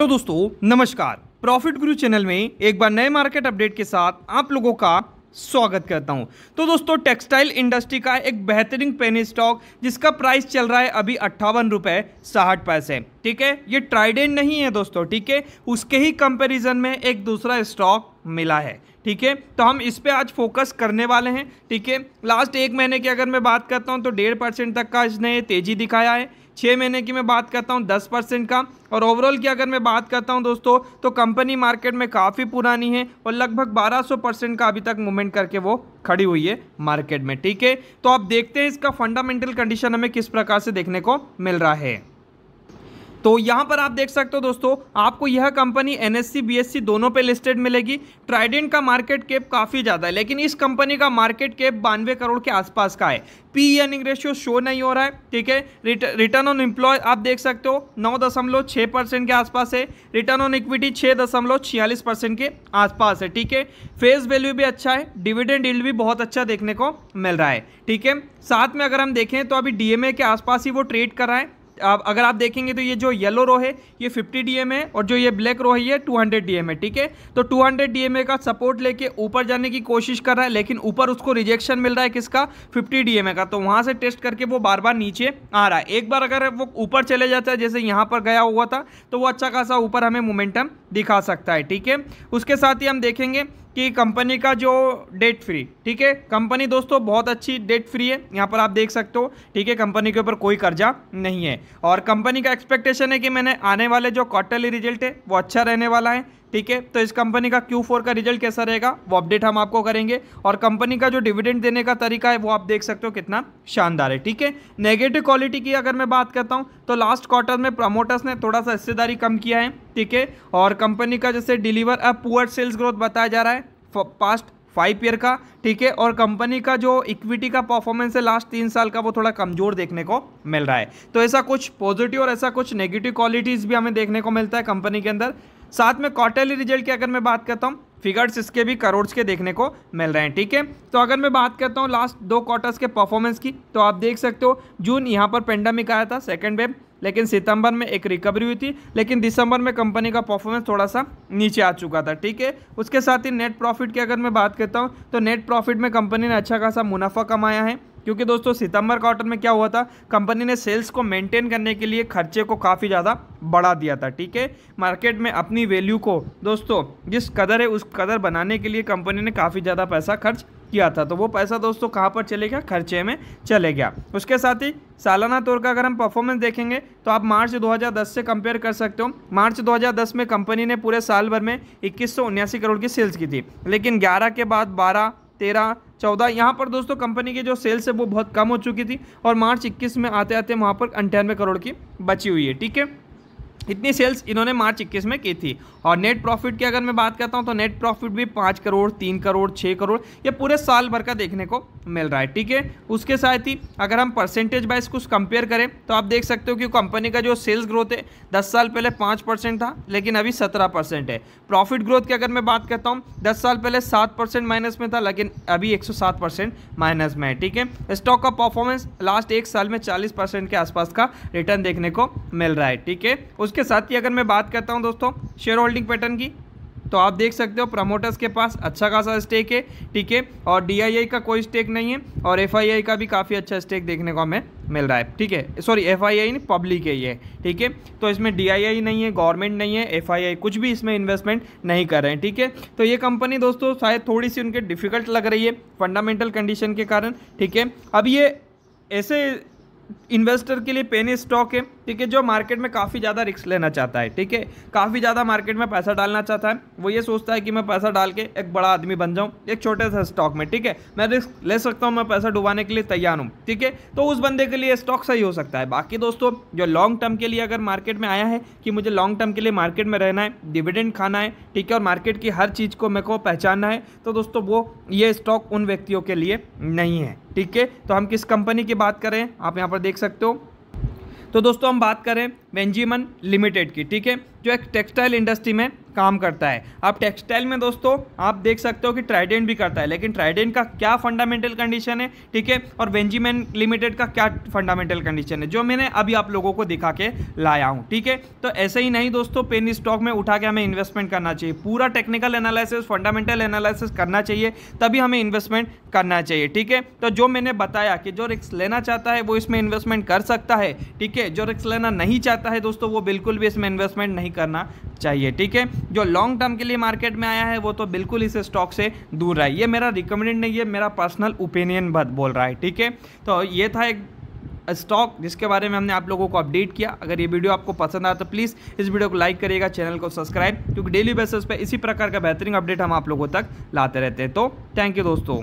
तो दोस्तों नमस्कार प्रॉफिट गुरु चैनल में एक बार नए मार्केट अपडेट के साथ आप लोगों का स्वागत करता हूं तो दोस्तों टेक्सटाइल इंडस्ट्री का एक बेहतरीन पेनी स्टॉक जिसका प्राइस चल रहा है अभी अट्ठावन रुपए साठ पैसे ठीक है ये ट्राइडेंट नहीं है दोस्तों ठीक है उसके ही कंपैरिजन में एक दूसरा स्टॉक मिला है ठीक है तो हम इस पर आज फोकस करने वाले हैं ठीक है लास्ट एक महीने की अगर मैं बात करता हूँ तो डेढ़ तक का इसने तेज़ी दिखाया है छः महीने की मैं बात करता हूँ दस परसेंट का और ओवरऑल की अगर मैं बात करता हूँ दोस्तों तो कंपनी मार्केट में काफ़ी पुरानी है और लगभग 1200 परसेंट का अभी तक मूवमेंट करके वो खड़ी हुई है मार्केट में ठीक है तो आप देखते हैं इसका फंडामेंटल कंडीशन हमें किस प्रकार से देखने को मिल रहा है तो यहाँ पर आप देख सकते हो दोस्तों आपको यह कंपनी एन एस दोनों पे लिस्टेड मिलेगी ट्राइडेंट का मार्केट कैप काफ़ी ज़्यादा है लेकिन इस कंपनी का मार्केट कैप बानवे करोड़ के आसपास का है पी एनिंग रेशियो शो नहीं हो रहा है ठीक है रिटर्न ऑन एम्प्लॉय आप देख सकते हो नौ दशमलव छः परसेंट के आसपास है रिटर्न ऑन इक्विटी छः दशमलव छियालीस परसेंट के आसपास है ठीक है फेस वैल्यू भी अच्छा है डिविडेंड डील भी बहुत अच्छा देखने को मिल रहा है ठीक है साथ में अगर हम देखें तो अभी डीएमए के आसपास ही वो ट्रेड कर रहा है अगर आप देखेंगे तो ये जो येलो रो है ये 50 डीएमए है और जो ये ब्लैक रो है ये 200 डीएम है ठीक है तो 200 डीएमए का सपोर्ट लेके ऊपर जाने की कोशिश कर रहा है लेकिन ऊपर उसको रिजेक्शन मिल रहा है किसका 50 डीएमए का तो वहां से टेस्ट करके वो बार बार नीचे आ रहा है एक बार अगर वो ऊपर चले जाता है जैसे यहाँ पर गया हुआ था तो वो अच्छा खासा ऊपर हमें मोमेंटम दिखा सकता है ठीक है उसके साथ ही हम देखेंगे कि कंपनी का जो डेट फ्री ठीक है कंपनी दोस्तों बहुत अच्छी डेट फ्री है यहाँ पर आप देख सकते हो ठीक है कंपनी के ऊपर कोई कर्जा नहीं है और कंपनी का एक्सपेक्टेशन है कि मैंने आने वाले जो क्वार्टरली रिजल्ट है वो अच्छा रहने वाला है ठीक है तो इस कंपनी का Q4 का रिजल्ट कैसा रहेगा वो अपडेट हम आपको करेंगे और कंपनी का जो डिविडेंड देने का तरीका है वो आप देख सकते हो कितना शानदार है ठीक है नेगेटिव क्वालिटी की अगर मैं बात करता हूँ तो लास्ट क्वार्टर में प्रमोटर्स ने थोड़ा सा हिस्सेदारी कम किया है ठीक है और कंपनी का जैसे डिलीवर अब पुअर सेल्स ग्रोथ बताया जा रहा है पास्ट फाइव ईयर का ठीक है और कंपनी का जो इक्विटी का परफॉर्मेंस है लास्ट तीन साल का वो थोड़ा कमजोर देखने को मिल रहा है तो ऐसा कुछ पॉजिटिव और ऐसा कुछ नेगेटिव क्वालिटीज़ भी हमें देखने को मिलता है कंपनी के अंदर साथ में क्वार्टरली रिजल्ट की अगर मैं बात करता हूँ फिगर्स इसके भी करोड़ के देखने को मिल रहे हैं ठीक है तो अगर मैं बात करता हूँ लास्ट दो क्वार्टर्स के परफॉर्मेंस की तो आप देख सकते हो जून यहाँ पर पेंडेमिक आया था सेकेंड वेव लेकिन सितंबर में एक रिकवरी हुई थी लेकिन दिसंबर में कंपनी का परफॉर्मेंस थोड़ा सा नीचे आ चुका था ठीक है उसके साथ ही नेट प्रॉफिट की अगर मैं बात करता हूँ तो नेट प्रॉफिट में कंपनी ने अच्छा खासा मुनाफा कमाया है क्योंकि दोस्तों सितंबर क्वार्टर में क्या हुआ था कंपनी ने सेल्स को मेंटेन करने के लिए खर्चे को काफ़ी ज़्यादा बढ़ा दिया था ठीक है मार्केट में अपनी वैल्यू को दोस्तों जिस कदर है उस कदर बनाने के लिए कंपनी ने काफ़ी ज़्यादा पैसा खर्च किया था तो वो पैसा दोस्तों कहाँ पर चले गया खर्चे में चले गया उसके साथ ही सालाना तौर का अगर हम परफॉर्मेंस देखेंगे तो आप मार्च 2010 से कंपेयर कर सकते हो मार्च 2010 में कंपनी ने पूरे साल भर में इक्कीस करोड़ की सेल्स की थी लेकिन 11 के बाद 12, 13, चौदह यहाँ पर दोस्तों कंपनी की जो सेल्स है वो बहुत कम हो चुकी थी और मार्च इक्कीस में आते आते वहाँ पर अंठानवे करोड़ की बची हुई है ठीक है इतनी सेल्स इन्होंने मार्च इक्कीस में की थी और नेट प्रॉफिट की अगर मैं बात करता हूँ तो नेट प्रॉफिट भी पाँच करोड़ तीन करोड़ छः करोड़ ये पूरे साल भर का देखने को मिल रहा है ठीक है उसके साथ ही अगर हम परसेंटेज वाइज कुछ कंपेयर करें तो आप देख सकते हो कि कंपनी का जो सेल्स ग्रोथ है दस साल पहले पाँच परसेंट था लेकिन अभी सत्रह परसेंट है प्रॉफिट ग्रोथ की अगर मैं बात करता हूँ दस साल पहले सात परसेंट माइनस में था लेकिन अभी एक सौ सात परसेंट माइनस में है ठीक है स्टॉक का परफॉर्मेंस लास्ट एक साल में चालीस परसेंट के आसपास का रिटर्न देखने को मिल रहा है ठीक है उसके साथ ही अगर मैं बात करता हूँ दोस्तों शेयर होल्डिंग पैटर्न की तो आप देख सकते हो प्रमोटर्स के पास अच्छा खासा स्टेक है ठीक है और डी का कोई स्टेक नहीं है और एफ का भी काफ़ी अच्छा स्टेक देखने को हमें मिल रहा है ठीक है सॉरी एफ आई आई नहीं पब्लिक है ये ठीक है तो इसमें डी आई आई नहीं है गवर्नमेंट नहीं है एफ आई आई कुछ भी इसमें इन्वेस्टमेंट नहीं कर रहे हैं ठीक है तो ये कंपनी दोस्तों शायद थोड़ी सी उनके डिफिकल्ट लग रही है फंडामेंटल कंडीशन के कारण ठीक है अब ये ऐसे इन्वेस्टर के लिए पेनी स्टॉक है ठीक है जो मार्केट में काफ़ी ज़्यादा रिस्क लेना चाहता है ठीक है काफ़ी ज़्यादा मार्केट में पैसा डालना चाहता है वो ये सोचता है कि मैं पैसा डाल के एक बड़ा आदमी बन जाऊँ एक छोटे से स्टॉक में ठीक है मैं रिस्क ले सकता हूँ मैं पैसा डुबाने के लिए तैयार हूँ ठीक है तो उस बंदे के लिए स्टॉक सही हो सकता है बाकी दोस्तों जो लॉन्ग टर्म के लिए अगर मार्केट में आया है कि मुझे लॉन्ग टर्म के लिए मार्केट में रहना है डिविडेंड खाना है ठीक है और मार्केट की हर चीज़ को मेरे को पहचानना है तो दोस्तों वो ये स्टॉक उन व्यक्तियों के लिए नहीं है ठीक है तो हम किस कंपनी की बात करें आप यहाँ पर देख सकते हो तो दोस्तों हम बात करें बेंजीमन लिमिटेड की ठीक है जो एक टेक्सटाइल इंडस्ट्री में काम करता है अब टेक्सटाइल में दोस्तों आप देख सकते हो कि ट्राइडेंट भी करता है लेकिन ट्राइडेंट का क्या फंडामेंटल कंडीशन है ठीक है और बेंजीमन लिमिटेड का क्या फंडामेंटल कंडीशन है जो मैंने अभी आप लोगों को दिखा के लाया हूँ ठीक है तो ऐसे ही नहीं दोस्तों पेन स्टॉक में उठा के हमें इन्वेस्टमेंट करना चाहिए पूरा टेक्निकल एनालिसिस फंडामेंटल एनालिसिस करना चाहिए तभी हमें इन्वेस्टमेंट करना चाहिए ठीक है तो जो मैंने बताया कि जो रिक्स लेना चाहता है वो इसमें इन्वेस्टमेंट कर सकता है ठीक है जो रिक्स लेना नहीं चाहता है दोस्तों वो बिल्कुल भी इसमें इन्वेस्टमेंट नहीं करना चाहिए ठीक है जो लॉन्ग टर्म के लिए मार्केट में आया है वो तो बिल्कुल इस स्टॉक से दूर रहा है ये मेरा रिकमेंडेड नहीं है मेरा पर्सनल ओपिनियन बोल रहा है ठीक है तो ये था एक स्टॉक जिसके बारे में हमने आप लोगों को अपडेट किया अगर ये वीडियो आपको पसंद आया तो प्लीज़ इस वीडियो को लाइक करिएगा चैनल को सब्सक्राइब क्योंकि डेली बेसिस पे इसी प्रकार का बेहतरीन अपडेट हम आप लोगों तक लाते रहते हैं तो थैंक यू दोस्तों